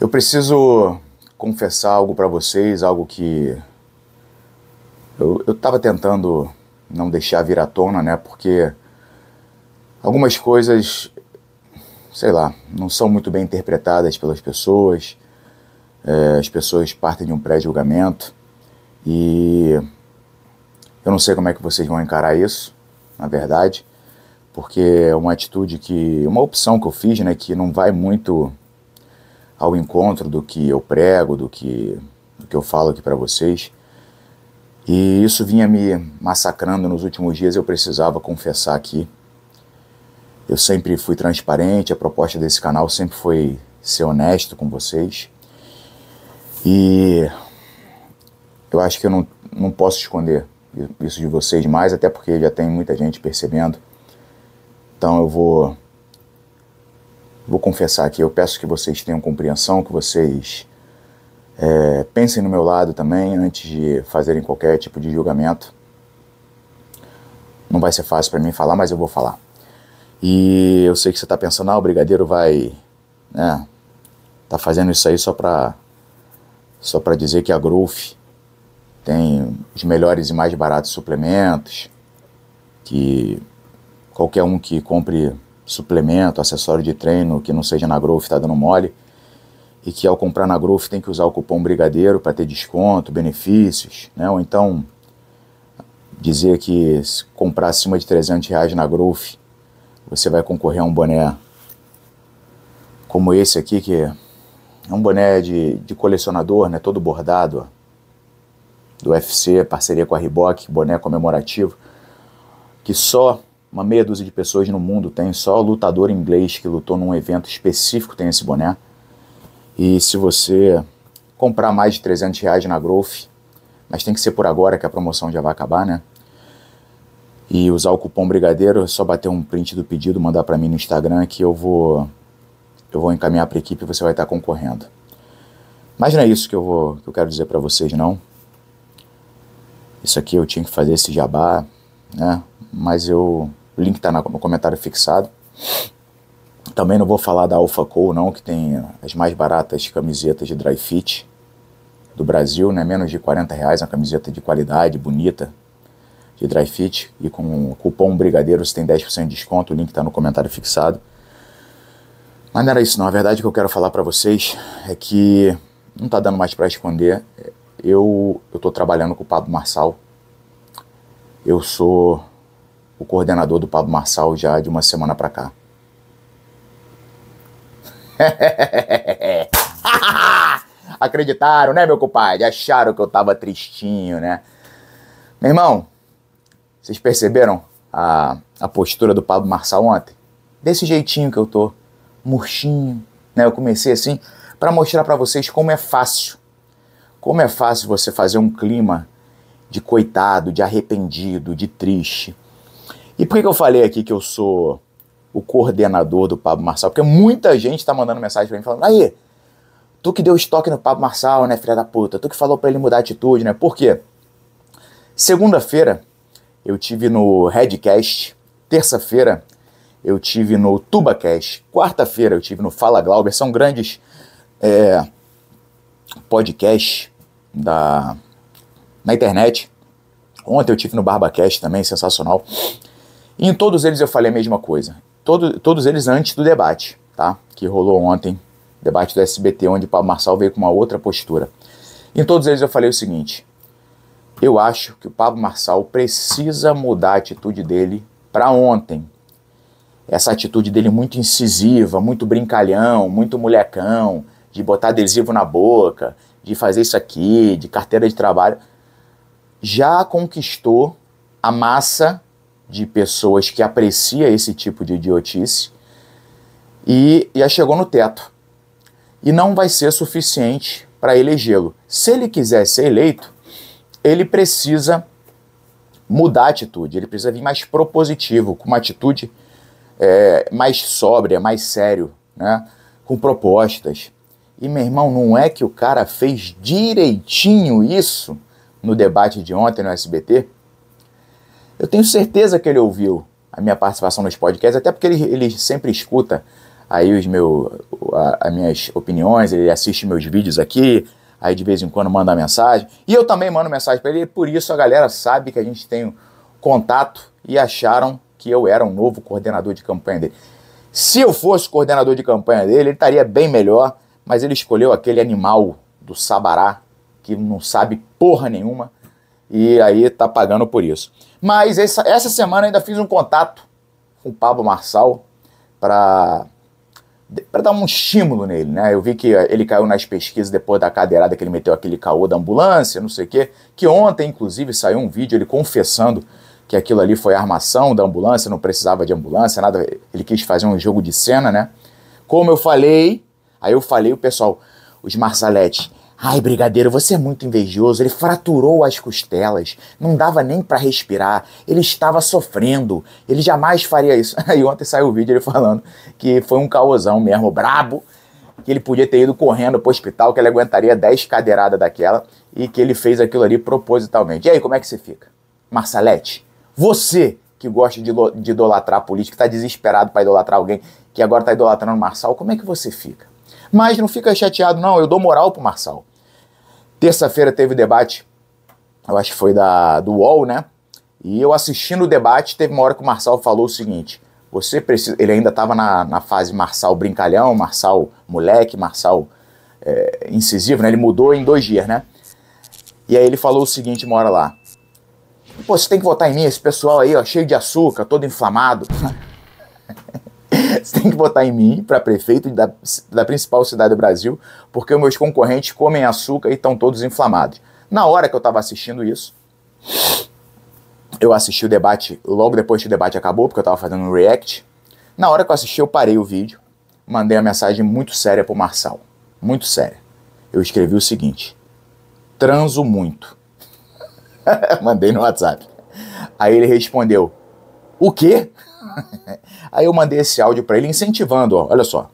Eu preciso confessar algo para vocês, algo que eu estava tentando não deixar vir à tona, né? Porque algumas coisas, sei lá, não são muito bem interpretadas pelas pessoas. É, as pessoas partem de um pré-julgamento e eu não sei como é que vocês vão encarar isso, na verdade, porque é uma atitude que, uma opção que eu fiz, né? Que não vai muito ao encontro do que eu prego, do que, do que eu falo aqui para vocês. E isso vinha me massacrando nos últimos dias, eu precisava confessar aqui. Eu sempre fui transparente, a proposta desse canal sempre foi ser honesto com vocês. E eu acho que eu não, não posso esconder isso de vocês mais, até porque já tem muita gente percebendo. Então eu vou vou confessar aqui, eu peço que vocês tenham compreensão, que vocês é, pensem no meu lado também antes de fazerem qualquer tipo de julgamento. Não vai ser fácil para mim falar, mas eu vou falar. E eu sei que você está pensando, ah, o brigadeiro vai, né, tá fazendo isso aí só para só para dizer que a Growth tem os melhores e mais baratos suplementos, que qualquer um que compre suplemento, acessório de treino que não seja na Growth está dando mole e que ao comprar na Growth tem que usar o cupom Brigadeiro para ter desconto, benefícios, né? Ou então dizer que se comprar acima de 300 reais na Growth você vai concorrer a um boné como esse aqui que é um boné de, de colecionador, né? Todo bordado ó, do UFC, parceria com a Reebok, boné comemorativo que só uma meia dúzia de pessoas no mundo tem, só lutador inglês que lutou num evento específico tem esse boné. E se você comprar mais de 300 reais na Growth, mas tem que ser por agora que a promoção já vai acabar, né? E usar o cupom Brigadeiro, é só bater um print do pedido, mandar para mim no Instagram que eu vou eu vou encaminhar para a equipe e você vai estar tá concorrendo. Mas não é isso que eu, vou, que eu quero dizer para vocês, não. Isso aqui eu tinha que fazer esse jabá, né? Mas eu o link está no comentário fixado. Também não vou falar da Alpha Cool, não, que tem as mais baratas camisetas de dry fit do Brasil, né? Menos de 40 reais, uma camiseta de qualidade, bonita, de dry fit. E com o cupom Brigadeiro você tem 10% de desconto, o link está no comentário fixado. Mas não era isso, não. A verdade que eu quero falar para vocês é que não está dando mais para esconder. Eu estou trabalhando com o Pablo Marçal. Eu sou o coordenador do Pablo Marçal já de uma semana para cá. Acreditaram, né, meu compadre? Acharam que eu tava tristinho, né? Meu irmão, vocês perceberam a, a postura do Pablo Marçal ontem? Desse jeitinho que eu tô, murchinho, né? Eu comecei assim para mostrar para vocês como é fácil. Como é fácil você fazer um clima de coitado, de arrependido, de triste, e por que, que eu falei aqui que eu sou o coordenador do Pablo Marçal? Porque muita gente está mandando mensagem para mim falando, aí, tu que deu estoque no Pablo Marçal, né, filha da puta? Tu que falou para ele mudar a atitude, né? Por quê? Segunda-feira eu tive no Redcast, terça-feira eu tive no TubaCast, quarta-feira eu tive no Fala Glauber, são grandes é, podcasts da, na internet. Ontem eu tive no BarbaCast também, sensacional. E em todos eles eu falei a mesma coisa. Todo, todos eles antes do debate, tá? Que rolou ontem, debate do SBT, onde o Pablo Marçal veio com uma outra postura. Em todos eles eu falei o seguinte: eu acho que o Pablo Marçal precisa mudar a atitude dele para ontem. Essa atitude dele muito incisiva, muito brincalhão, muito molecão, de botar adesivo na boca, de fazer isso aqui, de carteira de trabalho, já conquistou a massa de pessoas que aprecia esse tipo de idiotice e já chegou no teto. E não vai ser suficiente para elegê-lo. Se ele quiser ser eleito, ele precisa mudar a atitude, ele precisa vir mais propositivo, com uma atitude é, mais sóbria, mais sério, né? com propostas. E meu irmão, não é que o cara fez direitinho isso no debate de ontem no SBT? Eu tenho certeza que ele ouviu a minha participação nos podcasts, até porque ele, ele sempre escuta aí os meus, a, as minhas opiniões, ele assiste meus vídeos aqui, aí de vez em quando manda mensagem. E eu também mando mensagem para ele, por isso a galera sabe que a gente tem contato e acharam que eu era um novo coordenador de campanha dele. Se eu fosse coordenador de campanha dele, ele estaria bem melhor, mas ele escolheu aquele animal do Sabará que não sabe porra nenhuma e aí tá pagando por isso. Mas essa, essa semana ainda fiz um contato com o Pablo Marçal para para dar um estímulo nele, né? Eu vi que ele caiu nas pesquisas depois da cadeirada que ele meteu aquele caô da ambulância, não sei o quê, que ontem inclusive saiu um vídeo ele confessando que aquilo ali foi armação da ambulância, não precisava de ambulância, nada, ele quis fazer um jogo de cena, né? Como eu falei, aí eu falei o pessoal, os marçaletes Ai, brigadeiro, você é muito invejoso. Ele fraturou as costelas, não dava nem para respirar, ele estava sofrendo, ele jamais faria isso. Aí ontem saiu o vídeo ele falando que foi um caosão mesmo, brabo, que ele podia ter ido correndo pro hospital, que ele aguentaria 10 cadeiradas daquela e que ele fez aquilo ali propositalmente. E aí, como é que você fica? Marsalete, você que gosta de, de idolatrar que está desesperado para idolatrar alguém que agora está idolatrando o Marçal, como é que você fica? Mas não fica chateado, não. Eu dou moral pro Marçal. Terça-feira teve o debate, eu acho que foi da, do UOL, né? E eu assistindo o debate, teve uma hora que o Marçal falou o seguinte: você precisa. Ele ainda estava na, na fase Marçal brincalhão, Marçal moleque, Marçal é, incisivo, né? Ele mudou em dois dias, né? E aí ele falou o seguinte uma hora lá: Pô, você tem que votar em mim, esse pessoal aí, ó, cheio de açúcar, todo inflamado. você tem que votar em mim para prefeito da, da principal cidade do Brasil, porque meus concorrentes comem açúcar e estão todos inflamados. Na hora que eu estava assistindo isso, eu assisti o debate logo depois que o debate acabou, porque eu estava fazendo um react. Na hora que eu assisti, eu parei o vídeo, mandei uma mensagem muito séria pro Marçal. Muito séria. Eu escrevi o seguinte: transo muito. mandei no WhatsApp. Aí ele respondeu: O quê? Aí eu mandei esse áudio para ele incentivando, ó, olha só.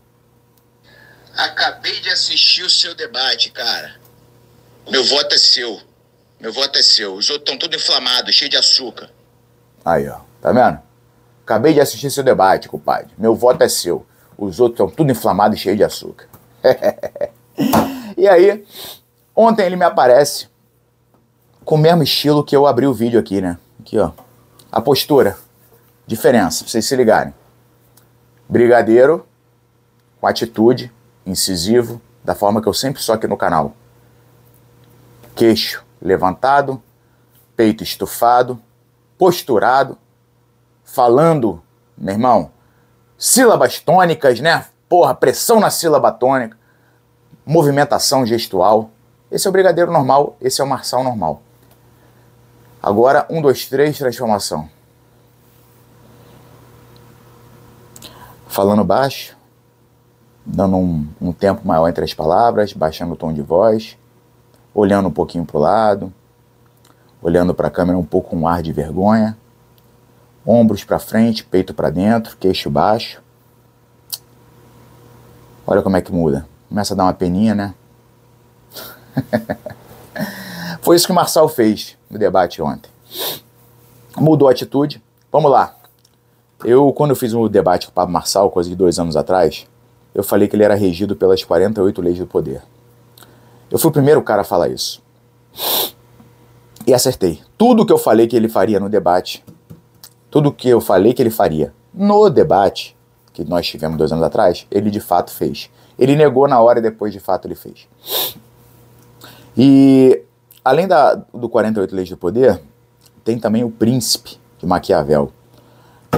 Acabei de assistir o seu debate, cara. Meu voto é seu. Meu voto é seu. Os outros estão tudo inflamados, cheio de açúcar. Aí, ó. Tá vendo? Acabei de assistir seu debate, compadre. Meu voto é seu. Os outros estão tudo inflamados e cheio de açúcar. e aí, ontem ele me aparece com o mesmo estilo que eu abri o vídeo aqui, né? Aqui, ó. A postura. Diferença, pra vocês se ligarem. Brigadeiro, com atitude, incisivo, da forma que eu sempre sou aqui no canal. Queixo levantado, peito estufado, posturado, falando, meu irmão, sílabas tônicas, né? Porra, pressão na sílaba tônica, movimentação gestual. Esse é o brigadeiro normal, esse é o marçal normal. Agora, um, dois, três, transformação. falando baixo, dando um, um tempo maior entre as palavras, baixando o tom de voz, olhando um pouquinho para o lado, olhando para a câmera um pouco com um ar de vergonha, ombros para frente, peito para dentro, queixo baixo. Olha como é que muda. Começa a dar uma peninha, né? Foi isso que o Marçal fez no debate ontem. Mudou a atitude. Vamos lá. Eu, quando eu fiz um debate com o Pablo Marçal, coisa de dois anos atrás, eu falei que ele era regido pelas 48 leis do poder. Eu fui o primeiro cara a falar isso. E acertei. Tudo que eu falei que ele faria no debate, tudo que eu falei que ele faria no debate, que nós tivemos dois anos atrás, ele de fato fez. Ele negou na hora e depois de fato ele fez. E além da, do 48 Leis do Poder, tem também o Príncipe de Maquiavel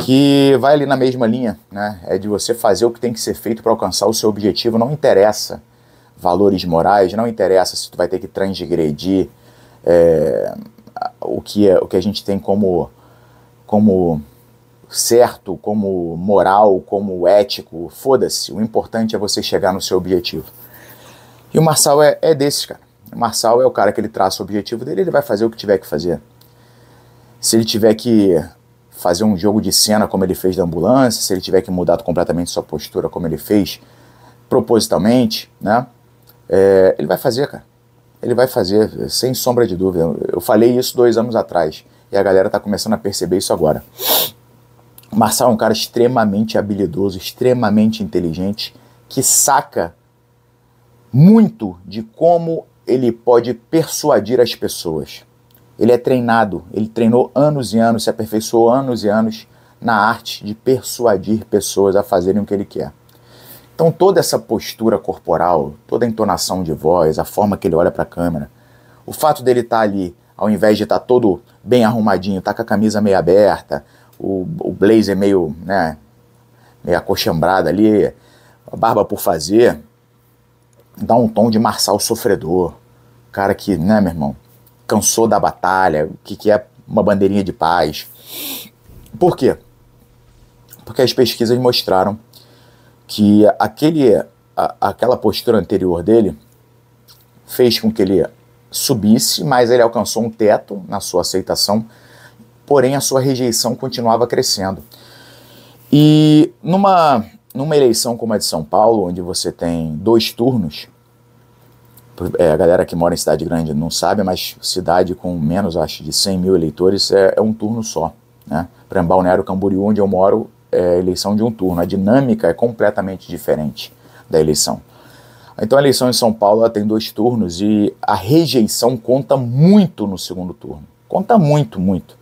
que vai ali na mesma linha, né? É de você fazer o que tem que ser feito para alcançar o seu objetivo. Não interessa valores morais, não interessa se tu vai ter que transgredir é, o que é, o que a gente tem como como certo, como moral, como ético. Foda-se. O importante é você chegar no seu objetivo. E o Marçal é, é desses, cara. O Marçal é o cara que ele traça o objetivo dele, ele vai fazer o que tiver que fazer. Se ele tiver que fazer um jogo de cena como ele fez da ambulância, se ele tiver que mudar completamente sua postura como ele fez propositalmente, né? É, ele vai fazer, cara. Ele vai fazer, sem sombra de dúvida. Eu falei isso dois anos atrás e a galera tá começando a perceber isso agora. O Marçal é um cara extremamente habilidoso, extremamente inteligente, que saca muito de como ele pode persuadir as pessoas. Ele é treinado, ele treinou anos e anos, se aperfeiçoou anos e anos na arte de persuadir pessoas a fazerem o que ele quer. Então, toda essa postura corporal, toda a entonação de voz, a forma que ele olha para a câmera, o fato dele estar tá ali, ao invés de estar tá todo bem arrumadinho, tá com a camisa meio aberta, o, o blazer meio, né, meio acochambrado ali, a barba por fazer, dá um tom de marçal sofredor. Cara que, né, meu irmão, cansou da batalha, o que, que é uma bandeirinha de paz. Por quê? Porque as pesquisas mostraram que aquele, a, aquela postura anterior dele fez com que ele subisse, mas ele alcançou um teto na sua aceitação, porém a sua rejeição continuava crescendo. E numa, numa eleição como a de São Paulo, onde você tem dois turnos, é, a galera que mora em cidade grande não sabe, mas cidade com menos, acho, de 100 mil eleitores é, é um turno só. Né? Trambal, Nero, Camboriú, onde eu moro, é eleição de um turno. A dinâmica é completamente diferente da eleição. Então a eleição em São Paulo ela tem dois turnos e a rejeição conta muito no segundo turno. Conta muito, muito.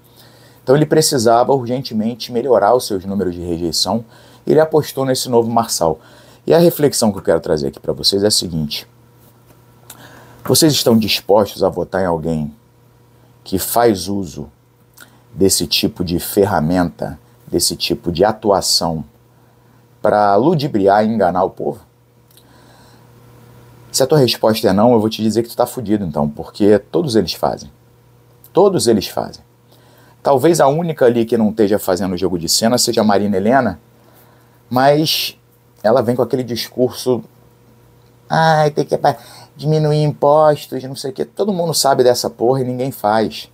Então ele precisava urgentemente melhorar os seus números de rejeição. Ele apostou nesse novo Marçal. E a reflexão que eu quero trazer aqui para vocês é a seguinte: vocês estão dispostos a votar em alguém que faz uso desse tipo de ferramenta, desse tipo de atuação para ludibriar e enganar o povo? Se a tua resposta é não, eu vou te dizer que tu está fudido então, porque todos eles fazem. Todos eles fazem. Talvez a única ali que não esteja fazendo o jogo de cena seja a Marina Helena, mas ela vem com aquele discurso. Ai, tem que diminuir impostos, não sei o quê. Todo mundo sabe dessa porra e ninguém faz.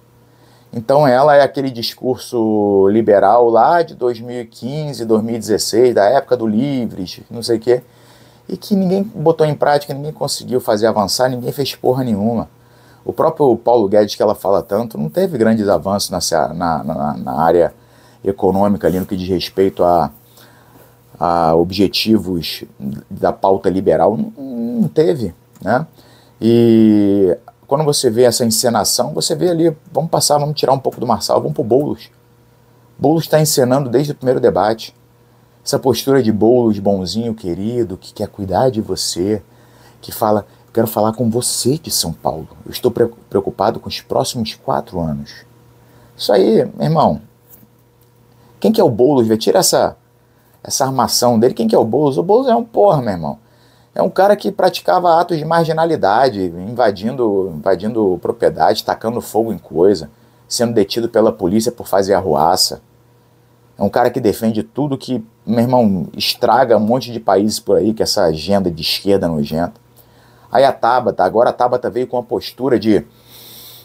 Então ela é aquele discurso liberal lá de 2015, 2016, da época do Livres, não sei o quê, e que ninguém botou em prática, ninguém conseguiu fazer avançar, ninguém fez porra nenhuma. O próprio Paulo Guedes, que ela fala tanto, não teve grandes avanços na, na, na, na área econômica ali no que diz respeito a, a objetivos da pauta liberal. não, não teve né? E quando você vê essa encenação, você vê ali, vamos passar, vamos tirar um pouco do Marçal, vamos pro Boulos. Boulos está encenando desde o primeiro debate. Essa postura de Boulos, bonzinho, querido, que quer cuidar de você, que fala, quero falar com você de São Paulo. Eu estou preocupado com os próximos quatro anos. Isso aí, meu irmão. Quem que é o Boulos? Tira essa, essa armação dele. Quem que é o Boulos? O Boulos é um porra, meu irmão. É um cara que praticava atos de marginalidade, invadindo, invadindo propriedade, tacando fogo em coisa, sendo detido pela polícia por fazer arruaça. É um cara que defende tudo que, meu irmão, estraga um monte de países por aí com é essa agenda de esquerda nojenta. Aí a Tabata, agora a Tabata veio com uma postura de,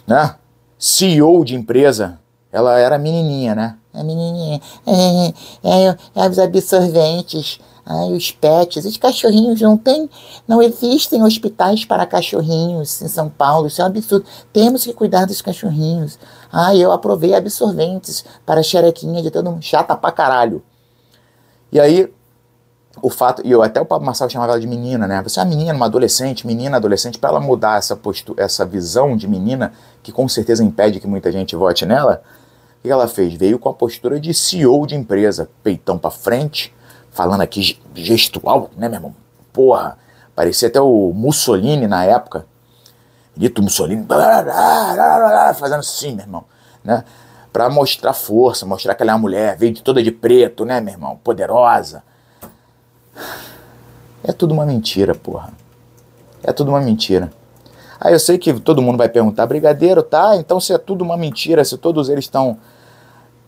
né, CEO de empresa. Ela era menininha, né? É menininha. É, é, é, é os absorventes Ai, né, os pets, esses cachorrinhos não tem, não existem hospitais para cachorrinhos em São Paulo, isso é um absurdo. Temos que cuidar dos cachorrinhos. Ai, ah, eu aprovei absorventes para a xerequinha de todo mundo, chata pra caralho. E aí, o fato, e eu até o Pablo Marçal chamava ela de menina, né? Você é uma menina, uma adolescente, menina, adolescente, para ela mudar essa, postu, essa visão de menina, que com certeza impede que muita gente vote nela, o que ela fez? Veio com a postura de CEO de empresa, peitão para frente, falando aqui gestual, né, meu irmão? Porra, parecia até o Mussolini na época. Dito Mussolini, fazendo assim, meu irmão, né? Pra mostrar força, mostrar que ela é uma mulher, veio toda de preto, né, meu irmão? Poderosa. É tudo uma mentira, porra. É tudo uma mentira. Aí eu sei que todo mundo vai perguntar, brigadeiro, tá? Então se é tudo uma mentira, se todos eles estão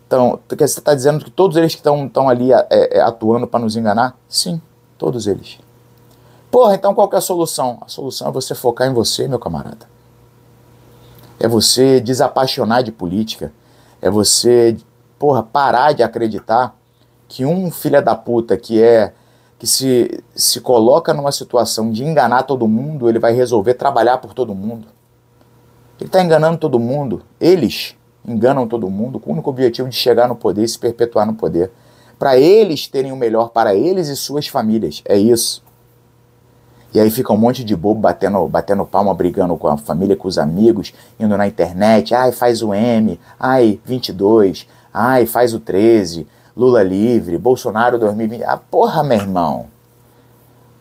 estão. Você está dizendo que todos eles que estão ali é, é atuando para nos enganar? Sim, todos eles. Porra, então qual é a solução? A solução é você focar em você, meu camarada. É você desapaixonar de política. É você, porra, parar de acreditar que um filho da puta que é que se, se coloca numa situação de enganar todo mundo, ele vai resolver trabalhar por todo mundo. Ele está enganando todo mundo. Eles enganam todo mundo com o único objetivo de chegar no poder e se perpetuar no poder. Para eles terem o melhor para eles e suas famílias. É isso. E aí fica um monte de bobo batendo, batendo palma, brigando com a família, com os amigos, indo na internet, ai, faz o M, ai, 22, ai, faz o 13, Lula livre, Bolsonaro 2020. Ah, porra, meu irmão.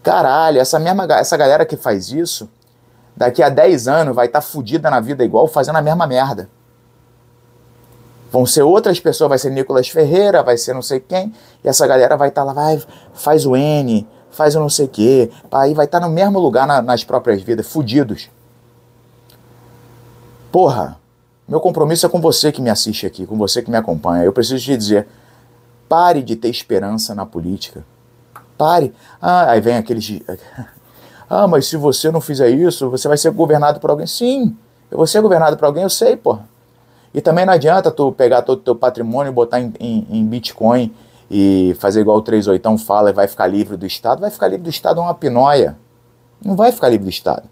Caralho, essa mesma essa galera que faz isso, daqui a 10 anos vai estar tá na vida igual, fazendo a mesma merda vão ser outras pessoas, vai ser Nicolas Ferreira, vai ser não sei quem, e essa galera vai estar tá lá, vai, faz o N, faz o não sei o quê, aí vai estar tá no mesmo lugar na, nas próprias vidas, fudidos. Porra, meu compromisso é com você que me assiste aqui, com você que me acompanha. Eu preciso te dizer, pare de ter esperança na política. Pare. Ah, aí vem aqueles. De... Ah, mas se você não fizer isso, você vai ser governado por alguém. Sim, eu vou ser governado por alguém, eu sei, porra. E também não adianta tu pegar todo o teu patrimônio, botar em, em, em Bitcoin e fazer igual o 38 fala e vai ficar livre do Estado. Vai ficar livre do Estado é uma pinóia. Não vai ficar livre do Estado.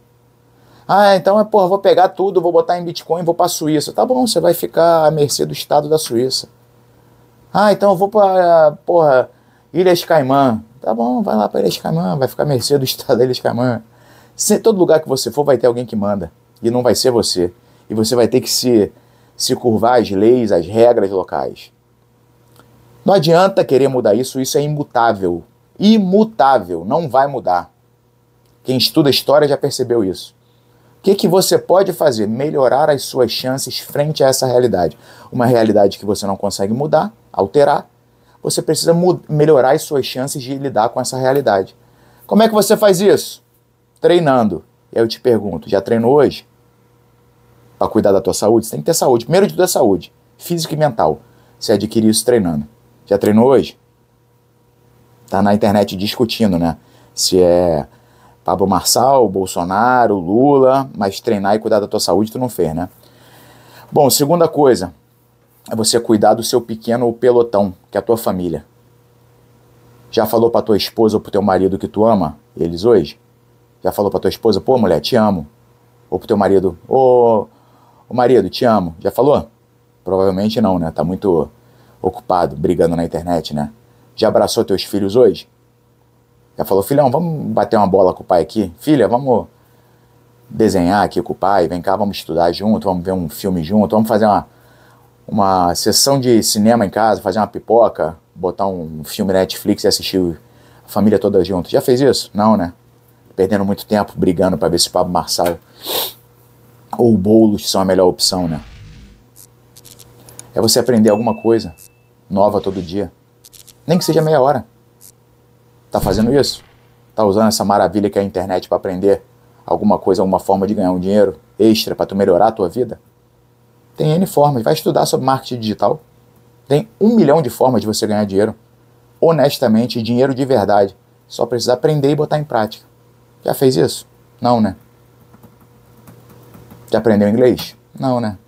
Ah, então é, porra, vou pegar tudo, vou botar em Bitcoin, vou para a Suíça. Tá bom, você vai ficar à mercê do Estado da Suíça. Ah, então eu vou para, porra, Ilhas Caimã. Tá bom, vai lá para Ilhas Caimã, vai ficar à mercê do Estado da Ilhas Caimã. Se, todo lugar que você for vai ter alguém que manda. E não vai ser você. E você vai ter que se se curvar às leis, às regras locais. Não adianta querer mudar isso, isso é imutável. Imutável, não vai mudar. Quem estuda história já percebeu isso. O que, que você pode fazer? Melhorar as suas chances frente a essa realidade. Uma realidade que você não consegue mudar, alterar. Você precisa melhorar as suas chances de lidar com essa realidade. Como é que você faz isso? Treinando. E aí eu te pergunto: já treinou hoje? para cuidar da tua saúde, você tem que ter saúde. Primeiro de tudo é saúde, física e mental. Você adquire isso treinando. Já treinou hoje? Tá na internet discutindo, né? Se é Pablo Marçal, Bolsonaro, Lula, mas treinar e cuidar da tua saúde tu não fez, né? Bom, segunda coisa é você cuidar do seu pequeno pelotão, que é a tua família. Já falou para tua esposa ou pro teu marido que tu ama eles hoje? Já falou para tua esposa, pô, mulher, te amo. Ou pro teu marido, ô, oh, o marido, te amo. Já falou? Provavelmente não, né? Tá muito ocupado, brigando na internet, né? Já abraçou teus filhos hoje? Já falou, filhão, vamos bater uma bola com o pai aqui? Filha, vamos desenhar aqui com o pai? Vem cá, vamos estudar junto, vamos ver um filme junto, vamos fazer uma, uma sessão de cinema em casa, fazer uma pipoca, botar um filme Netflix e assistir a família toda junto. Já fez isso? Não, né? Perdendo muito tempo brigando para ver se o Pablo Marçal ou bolos são a melhor opção, né? É você aprender alguma coisa nova todo dia. Nem que seja meia hora. Tá fazendo isso? Tá usando essa maravilha que é a internet para aprender alguma coisa, alguma forma de ganhar um dinheiro extra para tu melhorar a tua vida? Tem N formas. Vai estudar sobre marketing digital. Tem um milhão de formas de você ganhar dinheiro. Honestamente, dinheiro de verdade. Só precisa aprender e botar em prática. Já fez isso? Não, né? Já aprendeu inglês? Não, né?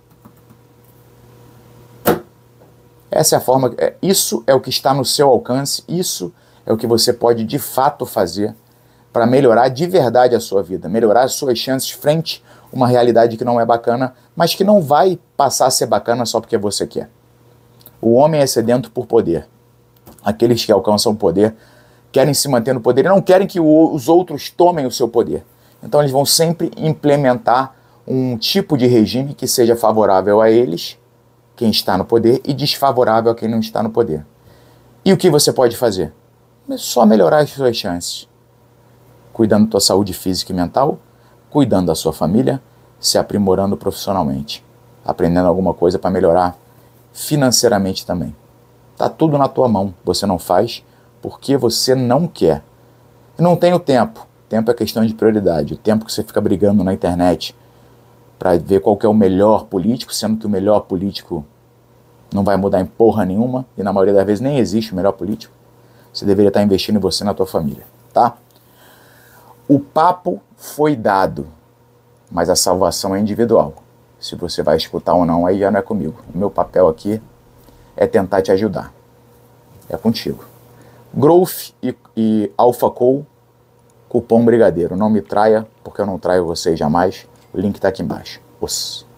Essa é a forma, é, isso é o que está no seu alcance, isso é o que você pode de fato fazer para melhorar de verdade a sua vida, melhorar as suas chances frente a uma realidade que não é bacana, mas que não vai passar a ser bacana só porque você quer. O homem é sedento por poder. Aqueles que alcançam o poder querem se manter no poder e não querem que os outros tomem o seu poder. Então eles vão sempre implementar um tipo de regime que seja favorável a eles, quem está no poder, e desfavorável a quem não está no poder. E o que você pode fazer? É só melhorar as suas chances. Cuidando da sua saúde física e mental, cuidando da sua família, se aprimorando profissionalmente, aprendendo alguma coisa para melhorar financeiramente também. Tá tudo na tua mão, você não faz porque você não quer. não tem o tempo. Tempo é questão de prioridade. O tempo que você fica brigando na internet, para ver qual é o melhor político, sendo que o melhor político não vai mudar em porra nenhuma e na maioria das vezes nem existe o melhor político. Você deveria estar tá investindo em você e na tua família, tá? O papo foi dado, mas a salvação é individual. Se você vai escutar ou não, aí já não é comigo. O meu papel aqui é tentar te ajudar. É contigo. Growth e, e AlphaCo, cupom brigadeiro. Não me traia, porque eu não traio vocês jamais. O link está aqui embaixo. Os.